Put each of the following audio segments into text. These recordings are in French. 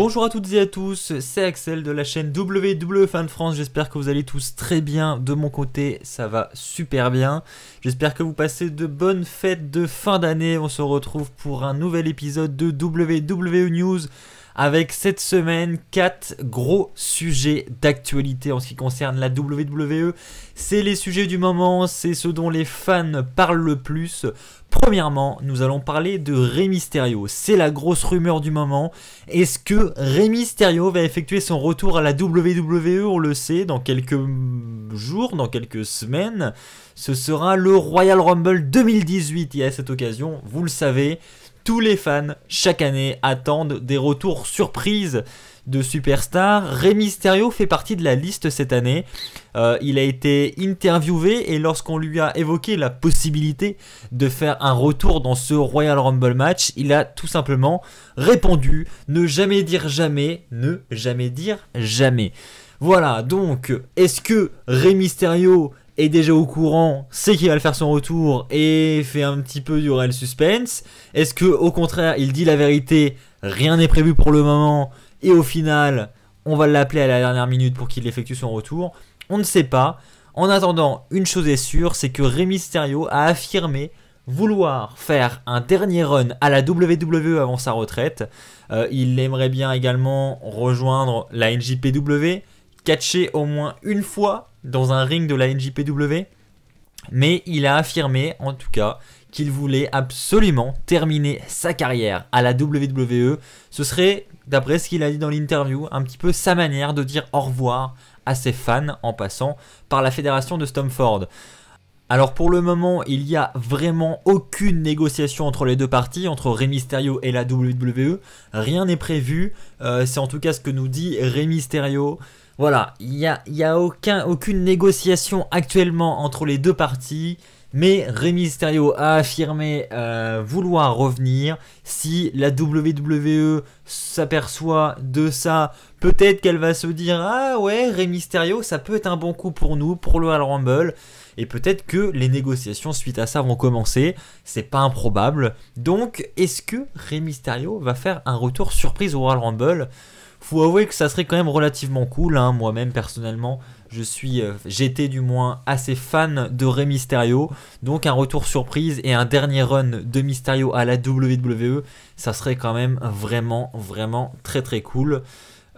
Bonjour à toutes et à tous, c'est Axel de la chaîne WWE Fin de France, j'espère que vous allez tous très bien, de mon côté ça va super bien, j'espère que vous passez de bonnes fêtes de fin d'année, on se retrouve pour un nouvel épisode de WWE News avec cette semaine 4 gros sujets d'actualité en ce qui concerne la WWE. C'est les sujets du moment, c'est ce dont les fans parlent le plus. Premièrement, nous allons parler de Rey Mysterio. C'est la grosse rumeur du moment. Est-ce que Rey Mysterio va effectuer son retour à la WWE On le sait, dans quelques jours, dans quelques semaines, ce sera le Royal Rumble 2018. Et à cette occasion, vous le savez, tous les fans, chaque année, attendent des retours surprises de superstars. Ré Mysterio fait partie de la liste cette année. Euh, il a été interviewé et lorsqu'on lui a évoqué la possibilité de faire un retour dans ce Royal Rumble match, il a tout simplement répondu ne jamais dire jamais, ne jamais dire jamais. Voilà, donc, est-ce que Rey Mysterio est déjà au courant, sait qu'il va le faire son retour et fait un petit peu du real suspense Est-ce que au contraire, il dit la vérité, rien n'est prévu pour le moment et au final, on va l'appeler à la dernière minute pour qu'il effectue son retour On ne sait pas. En attendant, une chose est sûre, c'est que Rémy Stereo a affirmé vouloir faire un dernier run à la WWE avant sa retraite. Euh, il aimerait bien également rejoindre la NJPW, catcher au moins une fois dans un ring de la NJPW, mais il a affirmé en tout cas qu'il voulait absolument terminer sa carrière à la WWE. Ce serait, d'après ce qu'il a dit dans l'interview, un petit peu sa manière de dire au revoir à ses fans en passant par la fédération de Stomford. Alors pour le moment, il n'y a vraiment aucune négociation entre les deux parties, entre Rey Mysterio et la WWE. Rien n'est prévu. Euh, c'est en tout cas ce que nous dit Rey Mysterio. Voilà, il n'y a, y a aucun, aucune négociation actuellement entre les deux parties. Mais Rémy Mysterio a affirmé euh, vouloir revenir. Si la WWE s'aperçoit de ça, peut-être qu'elle va se dire Ah ouais, Rémy Mysterio, ça peut être un bon coup pour nous, pour le Royal Rumble. Et peut-être que les négociations suite à ça vont commencer. C'est pas improbable. Donc, est-ce que Rémy Mysterio va faire un retour surprise au Royal Rumble faut avouer que ça serait quand même relativement cool. Hein. Moi-même, personnellement, je suis, euh, j'étais du moins assez fan de Rey Mysterio. Donc un retour surprise et un dernier run de Mysterio à la WWE, ça serait quand même vraiment, vraiment très très cool.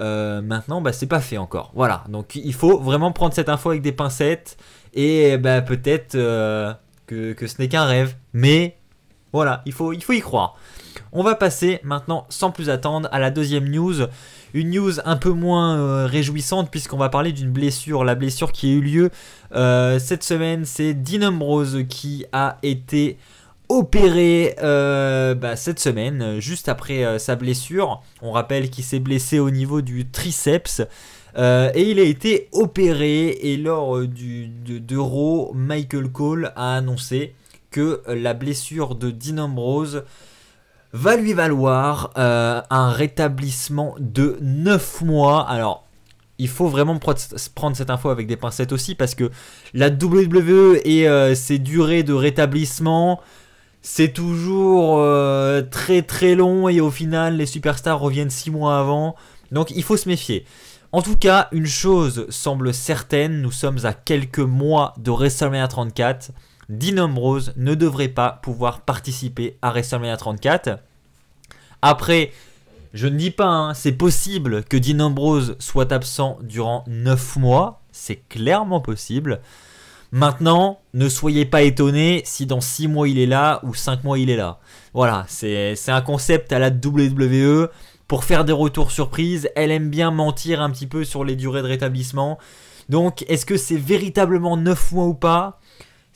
Euh, maintenant, bah, c'est pas fait encore. Voilà, donc il faut vraiment prendre cette info avec des pincettes et bah, peut-être euh, que ce n'est qu'un rêve. Mais voilà, il faut, il faut y croire. On va passer maintenant, sans plus attendre, à la deuxième news. Une news un peu moins euh, réjouissante puisqu'on va parler d'une blessure. La blessure qui a eu lieu euh, cette semaine, c'est Dean Ambrose qui a été opéré euh, bah, cette semaine, juste après sa blessure. On rappelle qu'il s'est blessé au niveau du triceps. et il a été opéré et lors du, de, Michael Cole a annoncé que euh, la blessure de Dean va lui valoir euh, un rétablissement de 9 mois. Alors, il faut vraiment prendre cette info avec des pincettes aussi parce que la WWE et euh, ses durées de rétablissement, c'est toujours très très long et au final les superstars reviennent 6 mois avant. Donc il faut se méfier. En tout cas, une chose semble certaine, nous sommes à quelques mois de WrestleMania 34. Dean ne devrait pas pouvoir participer à WrestleMania 34. Après, je ne dis pas, hein, c'est possible que Dean soit absent durant 9 mois, c'est clairement possible. Maintenant, ne soyez pas étonnés si dans 6 mois il est là ou 5 mois il est là. Voilà, c'est un concept à la WWE pour faire des retours surprises. Elle aime bien mentir un petit peu sur les durées de rétablissement. Donc, est-ce que c'est véritablement 9 mois ou pas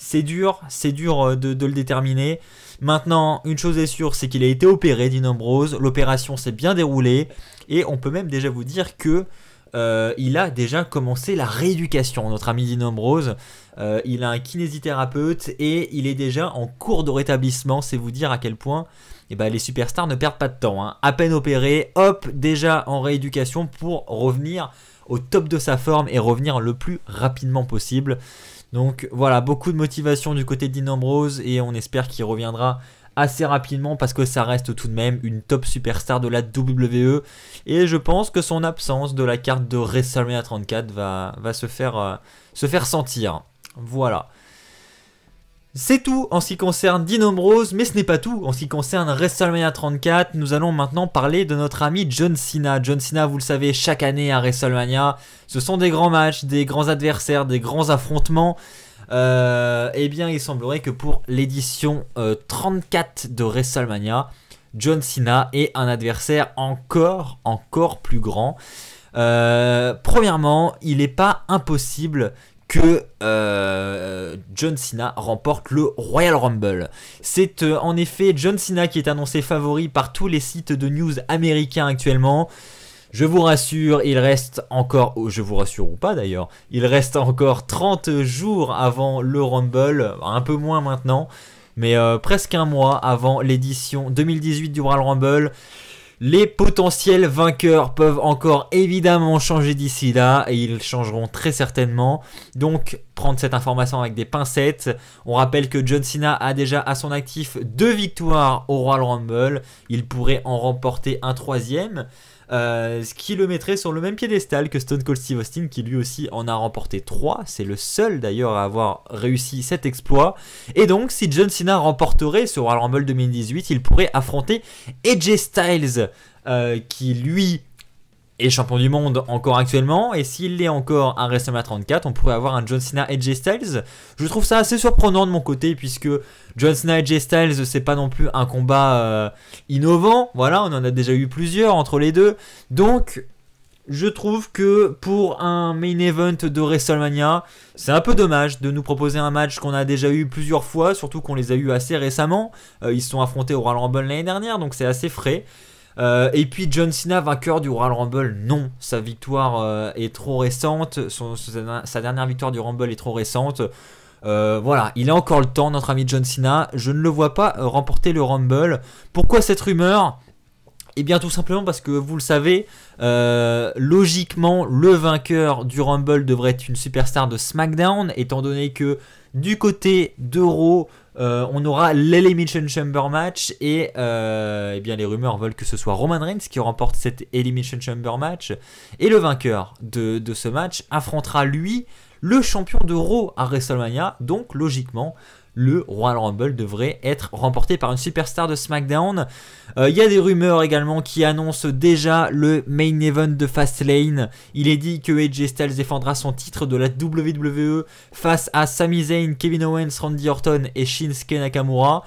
c'est dur, c'est dur euh, de, le déterminer. Maintenant, une chose est sûre, c'est qu'il a été opéré, Dean L'opération s'est bien déroulée. Et on peut même déjà vous dire que euh, il a déjà commencé la rééducation. Notre ami Dinombrose. Euh, il a un kinésithérapeute et il est déjà en cours de rétablissement. C'est vous dire à quel point eh ben, les superstars ne perdent pas de temps. Hein. À peine opéré, hop, déjà en rééducation pour revenir au top de sa forme et revenir le plus rapidement possible. Donc voilà, beaucoup de motivation du côté de Ambrose et on espère qu'il reviendra assez rapidement parce que ça reste tout de même une top superstar de la WWE et je pense que son absence de la carte de WrestleMania 34 va, se, faire, euh, se faire sentir. Voilà. C'est tout en ce qui concerne Dino mais ce n'est pas tout. En ce qui concerne WrestleMania 34, nous allons maintenant parler de notre ami John Cena. John Cena, vous le savez, chaque année à WrestleMania, ce sont des grands matchs, des grands adversaires, des grands affrontements. Euh, eh bien, il semblerait que pour l'édition 34 euh, de WrestleMania, John Cena est un adversaire encore, encore plus grand. Euh, premièrement, il n'est pas impossible que euh, John Cena remporte le Royal Rumble. C'est euh, en effet John Cena qui est annoncé favori par tous les sites de news américains actuellement. Je vous rassure, il reste encore, oh, je vous rassure ou pas d'ailleurs, il reste encore 30 jours avant le Rumble, un peu moins maintenant, mais euh, presque un mois avant l'édition 2018 du Royal Rumble. Les potentiels vainqueurs peuvent encore évidemment changer d'ici là et ils changeront très certainement. Donc prendre cette information avec des pincettes. On rappelle que John Cena a déjà à son actif deux victoires au Royal Rumble. Il pourrait en remporter un troisième. Euh, ce qui le mettrait sur le même piédestal que Stone Cold Steve Austin, qui lui aussi en a remporté 3. C'est le seul d'ailleurs à avoir réussi cet exploit. Et donc, si John Cena remporterait ce Royal Rumble 2018, il pourrait affronter AJ Styles, euh, qui lui et champion du monde encore actuellement, et s'il est encore à WrestleMania 34, on pourrait avoir un John Cena et Jay Styles. Je trouve ça assez surprenant de mon côté, puisque John Cena et Jay Styles, c'est pas non plus un combat euh, innovant, voilà, on en a déjà eu plusieurs entre les deux, donc je trouve que pour un main event de WrestleMania, c'est un peu dommage de nous proposer un match qu'on a déjà eu plusieurs fois, surtout qu'on les a eu assez récemment, euh, ils se sont affrontés au Royal Rumble l'année dernière, donc c'est assez frais. Euh, et puis John Cena, vainqueur du Royal Rumble, non, sa victoire euh, est trop récente, sa dernière victoire du Rumble est trop récente. Euh, voilà, il a encore le temps, notre ami John Cena. Je ne le vois pas remporter le Rumble. Pourquoi cette rumeur et eh bien tout simplement parce que vous le savez, euh, logiquement le vainqueur du Rumble devrait être une superstar de SmackDown, étant donné que du côté d'Euro, euh, on aura l'Elimination Chamber match et, euh, eh bien les rumeurs veulent que ce soit Roman Reigns qui remporte cet Elimination Chamber match et le vainqueur de ce match affrontera lui le champion de Raw à WrestleMania, donc logiquement le Royal Rumble devrait être remporté par une superstar de SmackDown. Euh, il y a des rumeurs également qui annoncent déjà le main event de Fastlane. Il est dit que AJ Styles défendra son titre de la WWE face à Sami Zayn, Kevin Owens, Randy Orton et Shinsuke Nakamura.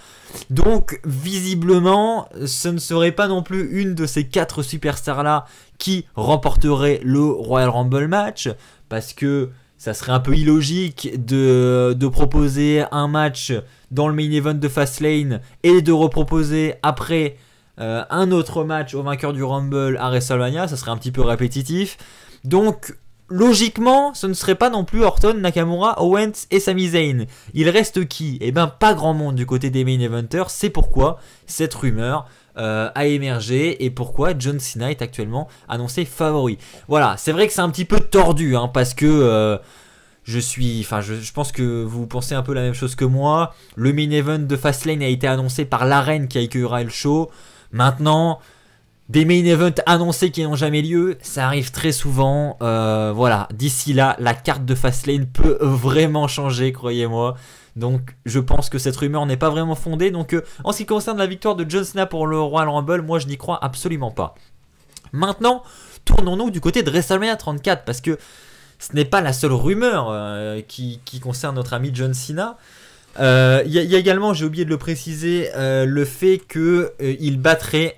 Donc visiblement, ce ne serait pas non plus une de ces quatre superstars là qui remporterait le Royal Rumble match parce que ça serait un peu illogique de, proposer un match dans le main event de Fastlane et de reproposer après euh, un autre match au vainqueur du Rumble à WrestleMania, ça serait un petit peu répétitif. Donc logiquement, ce ne serait pas non plus Orton, Nakamura, Owens et Sami Zayn. Il reste qui Eh ben pas grand monde du côté des main eventers, c'est pourquoi cette rumeur euh, a émergé et pourquoi John Cena est actuellement annoncé favori. Voilà, c'est vrai que c'est un petit peu tordu hein, parce que euh, je suis, enfin, je, pense que vous pensez un peu la même chose que moi. Le main event de Fastlane a été annoncé par l'arène qui accueillera le show. Maintenant, des main events annoncés qui n'ont jamais lieu, ça arrive très souvent. Euh, voilà, d'ici là, la carte de Fastlane peut vraiment changer, croyez-moi. Donc je pense que cette rumeur n'est pas vraiment fondée. Donc euh, en ce qui concerne la victoire de John Cena pour le Royal Rumble, moi je n'y crois absolument pas. Maintenant, tournons-nous du côté de WrestleMania 34 parce que ce n'est pas la seule rumeur euh, qui, concerne notre ami John Cena. Euh, il y, a également, j'ai oublié de le préciser, le fait qu'il battrait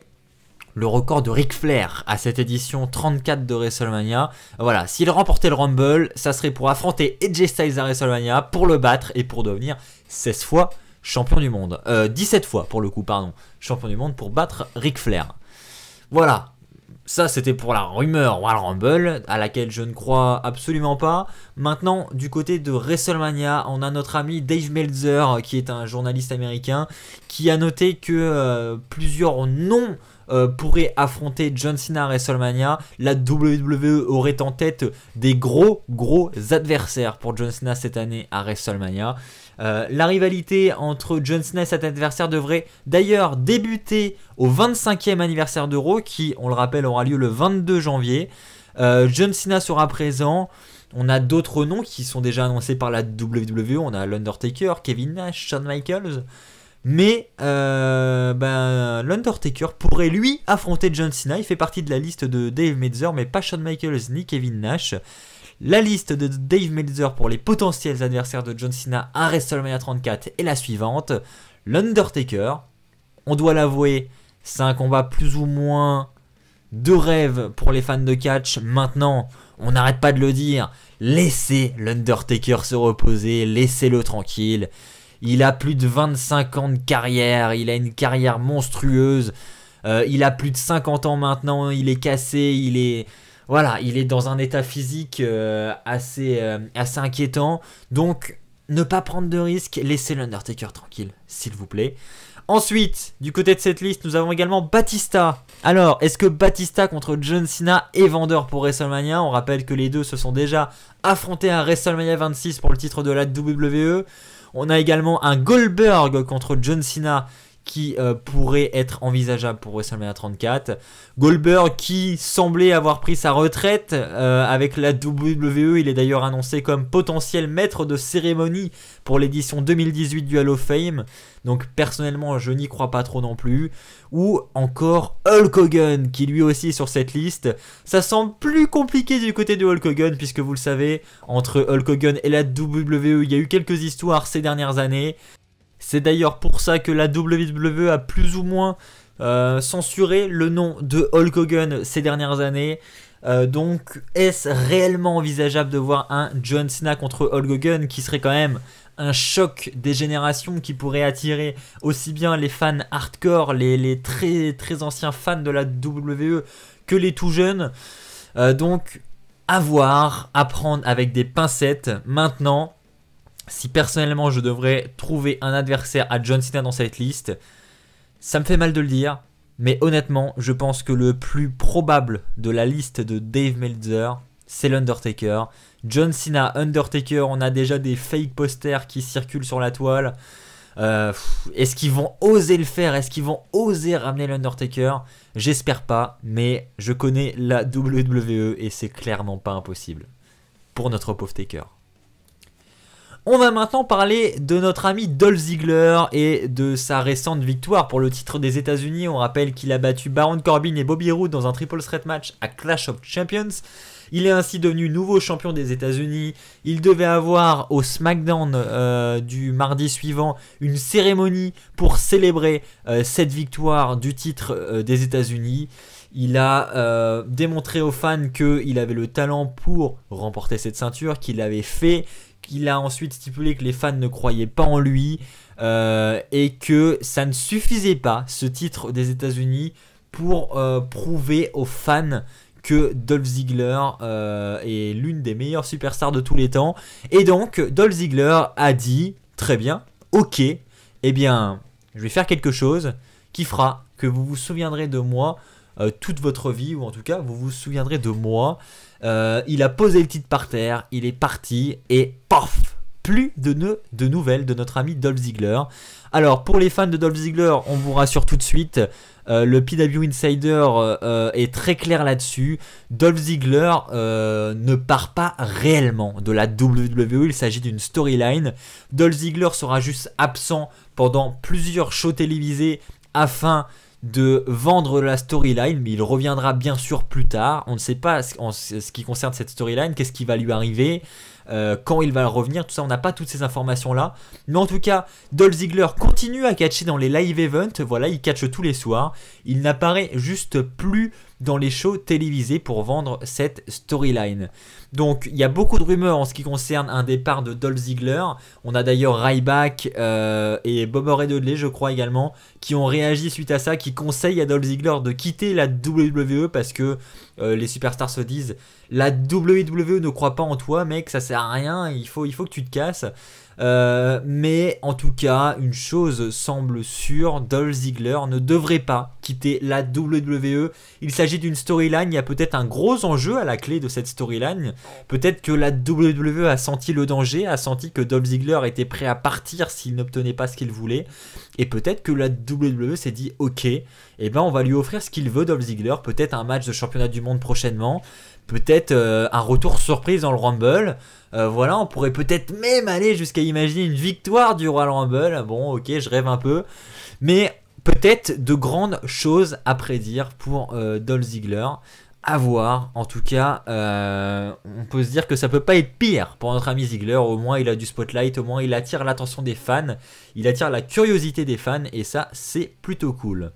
le record de Ric Flair à cette édition 34 de WrestleMania. Voilà, s'il remportait le Rumble, ça serait pour affronter Edge Styles à WrestleMania, pour le battre et pour devenir 16 fois champion du monde. Euh, 17 fois pour le coup, pardon, champion du monde pour battre Ric Flair. Voilà, ça, c'était pour la rumeur Royal Rumble, à laquelle je ne crois absolument pas. Maintenant, du côté de WrestleMania, on a notre ami Dave Meltzer, qui est un journaliste américain, qui a noté que euh, plusieurs noms euh, pourrait affronter John Cena à WrestleMania, la WWE aurait en tête des gros gros adversaires pour John Cena cette année à WrestleMania. Euh, la rivalité entre John Cena et cet adversaire devrait d'ailleurs débuter au 25e anniversaire d'Euro qui, on le rappelle, aura lieu le 22 janvier. Euh, John Cena sera présent. On a d'autres noms qui sont déjà annoncés par la WWE. On a l'Undertaker, Kevin Nash, Shawn Michaels. Mais euh, ben, l'Undertaker pourrait lui affronter John Cena. Il fait partie de la liste de Dave Meltzer, mais pas Shawn Michaels ni Kevin Nash. La liste de Dave Meltzer pour les potentiels adversaires de John Cena à WrestleMania 34 est la suivante. L'Undertaker, on doit l'avouer, c'est un combat plus ou moins de rêve pour les fans de catch. Maintenant, on n'arrête pas de le dire, laissez l'Undertaker se reposer, laissez-le tranquille. Il a plus de 25 ans de carrière, il a une carrière monstrueuse. Euh, il a plus de 50 ans maintenant, il est cassé, il est voilà, il est dans un état physique euh, assez euh, assez inquiétant. Donc ne pas prendre de risques, laissez l'Undertaker tranquille, s'il vous plaît. Ensuite, du côté de cette liste, nous avons également Batista. Alors, est-ce que Batista contre John Cena est vendeur pour WrestleMania On rappelle que les deux se sont déjà affrontés à WrestleMania 26 pour le titre de la WWE. On a également un Goldberg contre John Cena qui euh, pourrait être envisageable pour WrestleMania 34. Goldberg qui semblait avoir pris sa retraite euh, avec la WWE, il est d'ailleurs annoncé comme potentiel maître de cérémonie pour l'édition 2018 du Hall of Fame. Donc personnellement, je n'y crois pas trop non plus. Ou encore Hulk Hogan qui lui aussi est sur cette liste. Ça semble plus compliqué du côté de Hulk Hogan puisque vous le savez, entre Hulk Hogan et la WWE, il y a eu quelques histoires ces dernières années. C'est d'ailleurs pour ça que la WWE a plus ou moins euh, censuré le nom de Hulk Hogan ces dernières années. Euh, donc, est-ce réellement envisageable de voir un John Cena contre Hulk Hogan qui serait quand même un choc des générations qui pourrait attirer aussi bien les fans hardcore, les, très, très anciens fans de la WWE que les tout jeunes euh, Donc, à voir, à prendre avec des pincettes. Maintenant, si personnellement je devrais trouver un adversaire à John Cena dans cette liste, ça me fait mal de le dire, mais honnêtement, je pense que le plus probable de la liste de Dave Meltzer, c'est l'Undertaker. John Cena, Undertaker, on a déjà des fake posters qui circulent sur la toile. Euh, est-ce qu'ils vont oser le faire Est-ce qu'ils vont oser ramener l'Undertaker J'espère pas, mais je connais la WWE et c'est clairement pas impossible. Pour notre pauvre Taker. On va maintenant parler de notre ami Dolph Ziggler et de sa récente victoire pour le titre des États-Unis. On rappelle qu'il a battu Baron Corbin et Bobby Roode dans un triple threat match à Clash of Champions. Il est ainsi devenu nouveau champion des États-Unis. Il devait avoir au SmackDown euh, du mardi suivant une cérémonie pour célébrer euh, cette victoire du titre euh, des États-Unis. Il a démontré aux fans qu'il avait le talent pour remporter cette ceinture, qu'il l'avait fait, il a ensuite stipulé que les fans ne croyaient pas en lui euh, et que ça ne suffisait pas, ce titre des États-Unis, pour euh, prouver aux fans que Dolph Ziggler euh, est l'une des meilleures superstars de tous les temps. Et donc, Dolph Ziggler a dit, très bien, ok, eh bien, je vais faire quelque chose qui fera que vous vous souviendrez de moi euh, toute votre vie, ou en tout cas, vous vous souviendrez de moi. Euh, il a posé le titre par terre, il est parti, et paf plus de, ne, de nouvelles de notre ami Dolph Ziggler. Alors, pour les fans de Dolph Ziggler, on vous rassure tout de suite, euh, le PW Insider est très clair là-dessus. Dolph Ziggler ne part pas réellement de la WWE, il s'agit d'une storyline. Dolph Ziggler sera juste absent pendant plusieurs shows télévisés afin de vendre la storyline, mais il reviendra bien sûr plus tard. On ne sait pas en ce qui concerne cette storyline, qu'est-ce qui va lui arriver. Euh, quand il va revenir, tout ça, on n'a pas toutes ces informations-là. Mais en tout cas, Dolph Ziggler continue à catcher dans les live events, voilà, il catche tous les soirs. Il n'apparaît juste plus dans les shows télévisés pour vendre cette storyline. Donc il y a beaucoup de rumeurs en ce qui concerne un départ de Dolph Ziggler. On a d'ailleurs Ryback euh, et Bob O'Reilly je crois également, qui ont réagi suite à ça, qui conseillent à Dol Ziggler de quitter la WWE parce que euh, les superstars se disent la WWE ne croit pas en toi, mec, ça sert rien, il faut, il faut que tu te casses. Euh, mais en tout cas, une chose semble sûre, Dolph Ziggler ne devrait pas quitter la WWE. Il s'agit d'une storyline, il y a peut-être un gros enjeu à la clé de cette storyline. Peut-être que la WWE a senti le danger, a senti que Dolph Ziggler était prêt à partir s'il n'obtenait pas ce qu'il voulait. Et peut-être que la WWE s'est dit, ok, eh ben on va lui offrir ce qu'il veut Dolph Ziggler, peut-être un match de championnat du monde prochainement peut-être euh, un retour surprise dans le Rumble. Euh, voilà, on pourrait peut-être même aller jusqu'à imaginer une victoire du Royal Rumble. Bon, ok, je rêve un peu. Mais peut-être de grandes choses à prédire pour euh, Dol Ziggler. À voir. En tout cas, on peut se dire que ça peut pas être pire pour notre ami Ziggler. Au moins, il a du spotlight. Au moins, il attire l'attention des fans. Il attire la curiosité des fans. Et ça, c'est plutôt cool.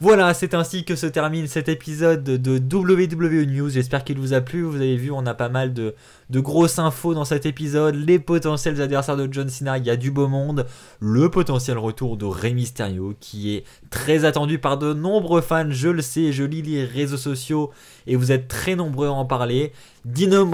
Voilà, c'est ainsi que se termine cet épisode de WWE News. J'espère qu'il vous a plu. Vous avez vu, on a pas mal de, grosses infos dans cet épisode. Les potentiels adversaires de John Cena, il y a du beau monde. Le potentiel retour de Rey Mysterio qui est très attendu par de nombreux fans. Je le sais, je lis les réseaux sociaux et vous êtes très nombreux à en parler. Dean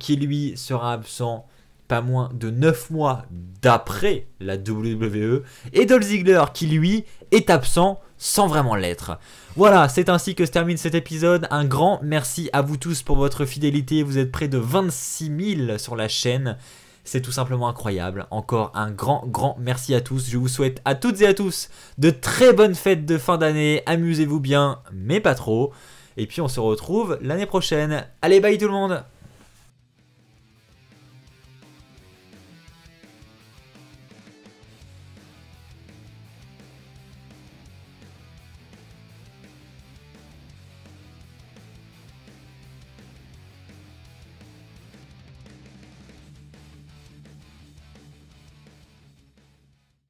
qui lui sera absent pas moins de 9 mois d'après la WWE, et Dolph Ziggler qui lui est absent sans vraiment l'être. Voilà, c'est ainsi que se termine cet épisode. Un grand merci à vous tous pour votre fidélité. Vous êtes près de 26 000 sur la chaîne. C'est tout simplement incroyable. Encore un grand, grand merci à tous. Je vous souhaite à toutes et à tous de très bonnes fêtes de fin d'année. Amusez-vous bien, mais pas trop. Et puis on se retrouve l'année prochaine. Allez, bye tout le monde